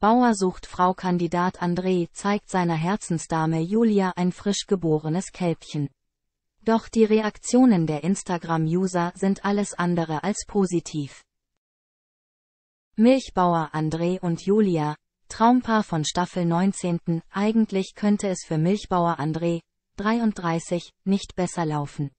Bauer sucht Frau Kandidat André zeigt seiner Herzensdame Julia ein frisch geborenes Kälbchen. Doch die Reaktionen der Instagram-User sind alles andere als positiv. Milchbauer André und Julia, Traumpaar von Staffel 19, eigentlich könnte es für Milchbauer André, 33, nicht besser laufen.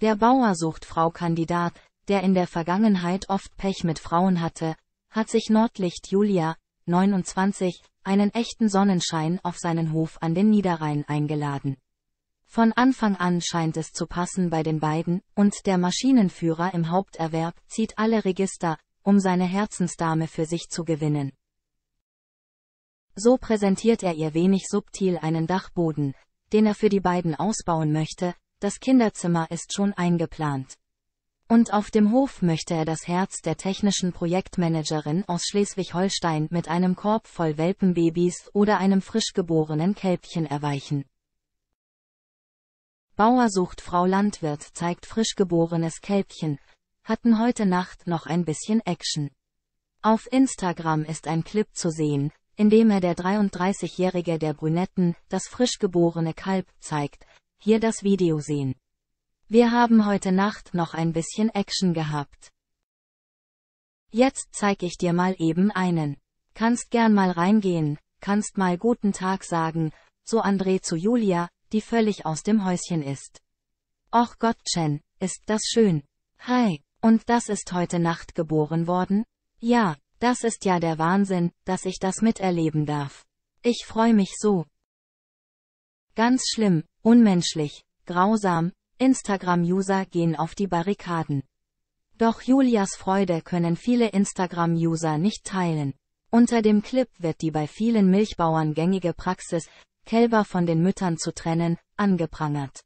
Der Bauer sucht Frau Kandidat, der in der Vergangenheit oft Pech mit Frauen hatte, hat sich Nordlicht Julia, 29, einen echten Sonnenschein auf seinen Hof an den Niederrhein eingeladen. Von Anfang an scheint es zu passen bei den beiden, und der Maschinenführer im Haupterwerb zieht alle Register, um seine Herzensdame für sich zu gewinnen. So präsentiert er ihr wenig subtil einen Dachboden, den er für die beiden ausbauen möchte, das Kinderzimmer ist schon eingeplant. Und auf dem Hof möchte er das Herz der technischen Projektmanagerin aus Schleswig-Holstein mit einem Korb voll Welpenbabys oder einem frisch geborenen Kälbchen erweichen. Bauer sucht Frau Landwirt zeigt frisch geborenes Kälbchen, hatten heute Nacht noch ein bisschen Action. Auf Instagram ist ein Clip zu sehen, in dem er der 33-Jährige der Brünetten das frisch geborene Kalb zeigt, hier das Video sehen. Wir haben heute Nacht noch ein bisschen Action gehabt. Jetzt zeig ich dir mal eben einen. Kannst gern mal reingehen, kannst mal guten Tag sagen, so André zu Julia, die völlig aus dem Häuschen ist. Och Gott, Chen, ist das schön. Hi, und das ist heute Nacht geboren worden? Ja, das ist ja der Wahnsinn, dass ich das miterleben darf. Ich freu mich so. Ganz schlimm, unmenschlich, grausam, Instagram-User gehen auf die Barrikaden. Doch Julias Freude können viele Instagram-User nicht teilen. Unter dem Clip wird die bei vielen Milchbauern gängige Praxis, Kälber von den Müttern zu trennen, angeprangert.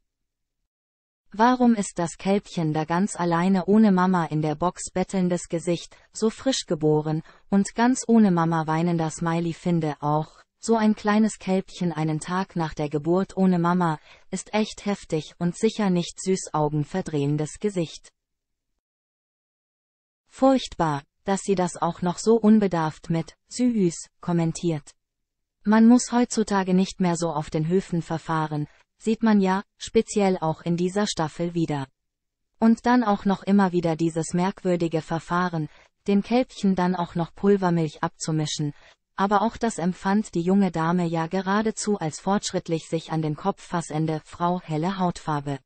Warum ist das Kälbchen da ganz alleine ohne Mama in der Box bettelndes Gesicht, so frisch geboren, und ganz ohne Mama weinender Smiley finde auch, so ein kleines Kälbchen einen Tag nach der Geburt ohne Mama, ist echt heftig und sicher nicht süß augenverdrehendes Gesicht. Furchtbar, dass sie das auch noch so unbedarft mit süß kommentiert. Man muss heutzutage nicht mehr so auf den Höfen verfahren, sieht man ja, speziell auch in dieser Staffel wieder. Und dann auch noch immer wieder dieses merkwürdige Verfahren, den Kälbchen dann auch noch Pulvermilch abzumischen, aber auch das empfand die junge Dame ja geradezu als fortschrittlich sich an den Kopf fassende, Frau helle Hautfarbe.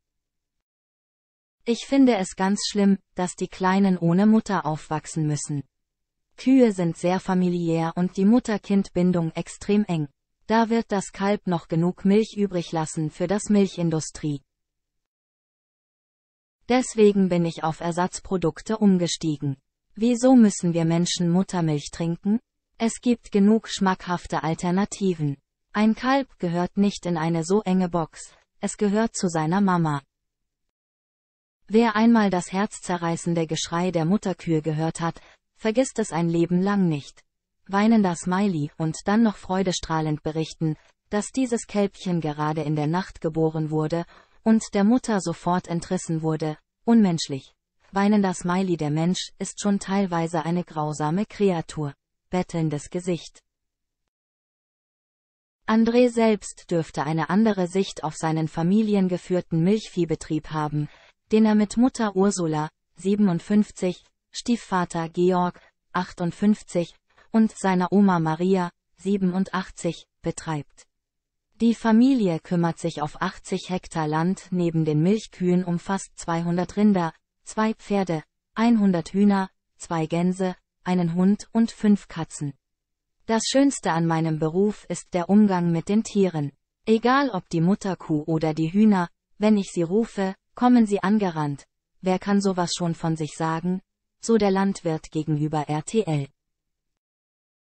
Ich finde es ganz schlimm, dass die Kleinen ohne Mutter aufwachsen müssen. Kühe sind sehr familiär und die Mutter-Kind-Bindung extrem eng. Da wird das Kalb noch genug Milch übrig lassen für das Milchindustrie. Deswegen bin ich auf Ersatzprodukte umgestiegen. Wieso müssen wir Menschen Muttermilch trinken? Es gibt genug schmackhafte Alternativen. Ein Kalb gehört nicht in eine so enge Box, es gehört zu seiner Mama. Wer einmal das herzzerreißende Geschrei der Mutterkühe gehört hat, vergisst es ein Leben lang nicht. Weinender Smiley und dann noch freudestrahlend berichten, dass dieses Kälbchen gerade in der Nacht geboren wurde und der Mutter sofort entrissen wurde, unmenschlich. Weinender Smiley der Mensch ist schon teilweise eine grausame Kreatur bettelndes Gesicht. André selbst dürfte eine andere Sicht auf seinen familiengeführten Milchviehbetrieb haben, den er mit Mutter Ursula, 57, Stiefvater Georg, 58, und seiner Oma Maria, 87, betreibt. Die Familie kümmert sich auf 80 Hektar Land neben den Milchkühen um fast 200 Rinder, zwei Pferde, 100 Hühner, zwei Gänse, einen Hund und fünf Katzen. Das Schönste an meinem Beruf ist der Umgang mit den Tieren. Egal ob die Mutterkuh oder die Hühner, wenn ich sie rufe, kommen sie angerannt. Wer kann sowas schon von sich sagen? So der Landwirt gegenüber RTL.